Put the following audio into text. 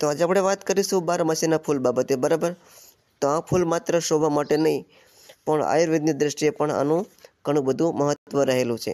તો આજે આપણે વાત કરીશું બારમાસીના ફૂલ બાબતે બરાબર તો આ ફૂલ માત્ર શોભા માટે નહીં પણ આયુર્વેદની દ્રષ્ટિએ પણ આનું ઘણું બધું મહત્ત્વ રહેલું છે